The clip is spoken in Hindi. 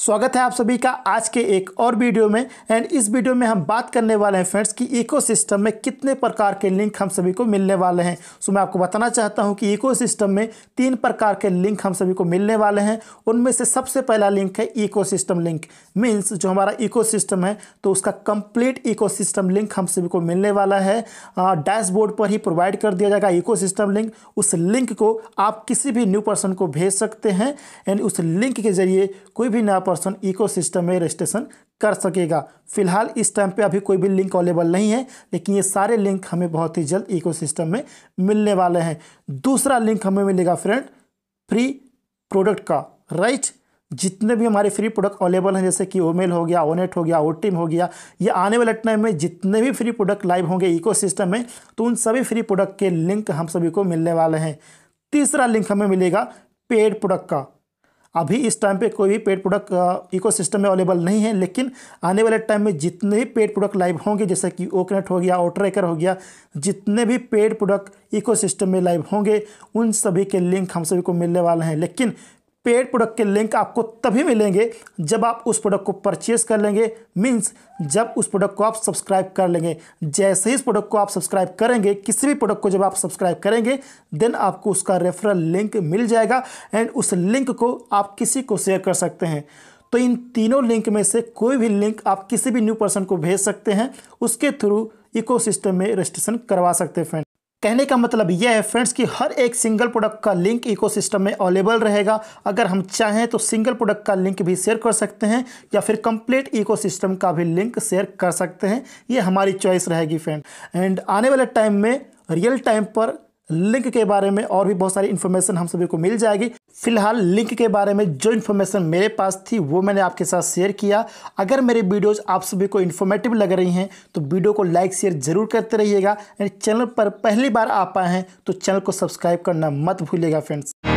स्वागत है आप सभी का आज के एक और वीडियो में एंड इस वीडियो में हम बात करने वाले हैं फ्रेंड्स कि इकोसिस्टम में कितने प्रकार के लिंक हम सभी को मिलने वाले हैं सो मैं आपको बताना चाहता हूं कि इकोसिस्टम में तीन प्रकार के लिंक हम सभी को मिलने वाले हैं उनमें से सबसे पहला लिंक है इको लिंक मीन्स जो हमारा इको है तो उसका कंप्लीट इको लिंक हम सभी को मिलने वाला है डैशबोर्ड पर ही प्रोवाइड कर दिया जाएगा इको लिंक उस लिंक को आप किसी भी न्यू पर्सन को भेज सकते हैं एंड उस लिंक के जरिए कोई भी नया पर्सन इकोसिस्टम में रजिस्ट्रेशन कर सकेगा फिलहाल इस टाइम पे अभी कोई भी लिंक अवेलेबल नहीं है लेकिन ये सारे लिंक हमें बहुत ही जल्द इकोसिस्टम में मिलने वाले हैं दूसरा लिंक हमें मिलेगा फ्रेंड फ्री प्रोडक्ट का राइट जितने भी हमारे फ्री प्रोडक्ट अवेलेबल हैं जैसे कि ओमेल हो गया ओनेट हो गया ओटिम हो गया ये आने वाले टाइम में जितने भी फ्री प्रोडक्ट लाइव होंगे इकोसिस्टम में तो उन सभी फ्री प्रोडक्ट के लिंक हम सभी को मिलने वाले हैं तीसरा लिंक हमें मिलेगा पेड प्रोडक्ट का अभी इस टाइम पे कोई भी पेड प्रोडक्ट इकोसिस्टम में अवेलेबल नहीं है लेकिन आने वाले टाइम में जितने भी पेड प्रोडक्ट लाइव होंगे जैसे कि ओकनेट हो गया और हो गया जितने भी पेड प्रोडक्ट इकोसिस्टम में लाइव होंगे उन सभी के लिंक हम सभी को मिलने वाले हैं लेकिन पेड प्रोडक्ट के लिंक आपको तभी मिलेंगे जब आप उस प्रोडक्ट को परचेस कर लेंगे मीन्स जब उस प्रोडक्ट को आप सब्सक्राइब कर लेंगे जैसे ही इस प्रोडक्ट को आप सब्सक्राइब करेंगे किसी भी प्रोडक्ट को जब आप सब्सक्राइब करेंगे देन आपको उसका रेफरल लिंक मिल जाएगा एंड उस लिंक को आप किसी को शेयर कर सकते हैं तो इन तीनों लिंक में से कोई भी लिंक आप किसी भी न्यू पर्सन को भेज सकते हैं उसके थ्रू इको में रजिस्ट्रेशन करवा सकते हैं फ्रेंड कहने का मतलब यह है फ्रेंड्स कि हर एक सिंगल प्रोडक्ट का लिंक इकोसिस्टम में अवेलेबल रहेगा अगर हम चाहें तो सिंगल प्रोडक्ट का लिंक भी शेयर कर सकते हैं या फिर कंप्लीट इकोसिस्टम का भी लिंक शेयर कर सकते हैं ये हमारी चॉइस रहेगी फ्रेंड एंड आने वाले टाइम में रियल टाइम पर लिंक के बारे में और भी बहुत सारी इन्फॉर्मेशन हम सभी को मिल जाएगी फिलहाल लिंक के बारे में जो इन्फॉर्मेशन मेरे पास थी वो मैंने आपके साथ शेयर किया अगर मेरे वीडियोज़ आप सभी को इन्फॉर्मेटिव लग रही हैं तो वीडियो को लाइक शेयर जरूर करते रहिएगा एंड चैनल पर पहली बार आप आए हैं तो चैनल को सब्सक्राइब करना मत भूलिएगा फ्रेंड्स